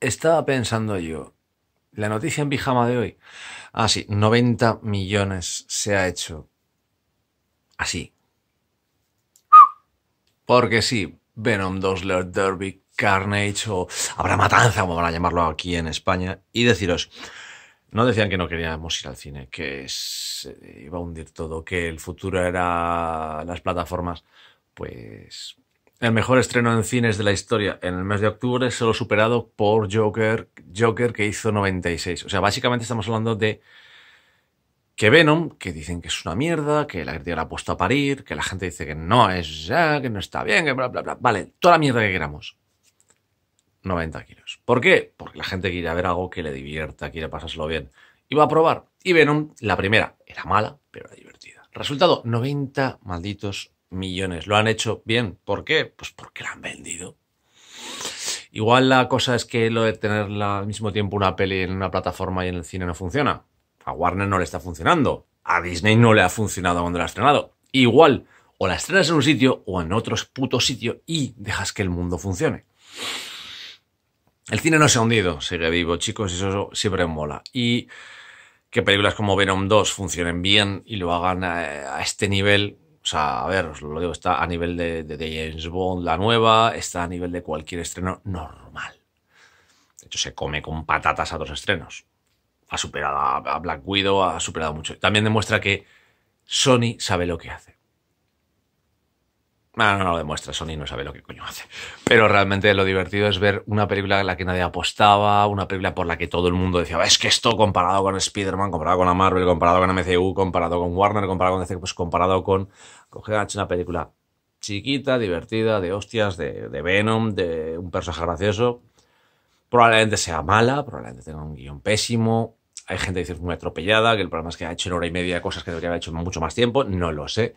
estaba pensando yo, la noticia en pijama de hoy. Ah, sí, 90 millones se ha hecho. Así. Porque sí, Venom 2, Derby, Carnage o Habrá Matanza, como van a llamarlo aquí en España. Y deciros, no decían que no queríamos ir al cine, que se iba a hundir todo, que el futuro era las plataformas. Pues el mejor estreno en cines de la historia en el mes de octubre, solo superado por Joker, Joker que hizo 96. O sea, básicamente estamos hablando de que Venom, que dicen que es una mierda, que la gente la ha puesto a parir, que la gente dice que no es ya, que no está bien, que bla, bla, bla. Vale, toda la mierda que queramos. 90 kilos. ¿Por qué? Porque la gente quiere ver algo que le divierta, quiere pasárselo bien. iba a probar. Y Venom, la primera, era mala, pero era divertida. Resultado, 90 malditos millones. ¿Lo han hecho bien? ¿Por qué? Pues porque la han vendido. Igual la cosa es que lo de tener al mismo tiempo una peli en una plataforma y en el cine no funciona. A Warner no le está funcionando. A Disney no le ha funcionado cuando la ha estrenado. Igual, o la estrenas en un sitio o en otro puto sitio y dejas que el mundo funcione. El cine no se ha hundido, sigue vivo, chicos, y eso siempre mola. Y que películas como Venom 2 funcionen bien y lo hagan eh, a este nivel o sea, a ver, os lo digo, está a nivel de, de, James Bond, la nueva, está a nivel de cualquier estreno normal. De hecho, se come con patatas a dos estrenos. Ha superado a Black Widow, ha superado mucho. También demuestra que Sony sabe lo que hace. Ah, no, no, lo demuestra, Sony no sabe lo que coño hace. Pero realmente lo divertido es ver una película en la que nadie apostaba, una película por la que todo el mundo decía, es que esto comparado con Spider-Man, comparado con la Marvel, comparado con MCU, comparado con Warner, comparado con DC, pues comparado con... Coger una película chiquita, divertida, de hostias, de, Venom, de un personaje gracioso. Probablemente sea mala, probablemente tenga un guión pésimo, hay gente que dice muy atropellada, que el problema es que ha hecho en hora y media cosas que debería haber hecho mucho más tiempo, no lo sé.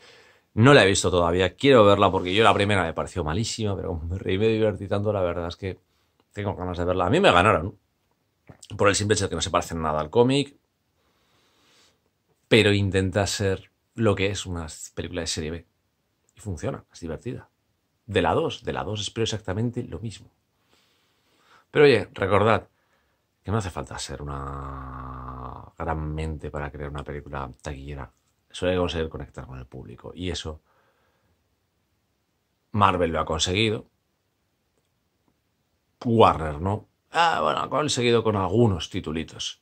No la he visto todavía, quiero verla porque yo la primera me pareció malísima, pero me reíme me divertí tanto, la verdad es que tengo ganas de verla. A mí me ganaron, por el simple hecho de que no se parecen nada al cómic, pero intenta ser lo que es una película de serie B. Y funciona, es divertida. De la 2, de la 2 espero exactamente lo mismo. Pero oye, recordad que no hace falta ser una gran mente para crear una película taquillera que conseguir conectar con el público. Y eso Marvel lo ha conseguido. Warner, ¿no? Ah, bueno, ha conseguido con algunos titulitos.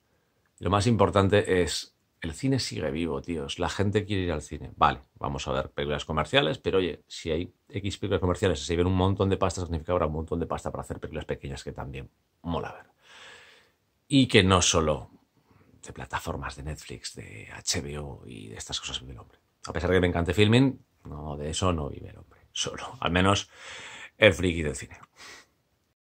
Lo más importante es, el cine sigue vivo, tíos. La gente quiere ir al cine. Vale, vamos a ver películas comerciales, pero oye, si hay X películas comerciales, si se un montón de pasta, significa que habrá un montón de pasta para hacer películas pequeñas que también mola ver. Y que no solo de plataformas de Netflix, de HBO y de estas cosas vive el hombre. A pesar de que me encante filming, no, de eso no vive el hombre. Solo, al menos el friki del cine.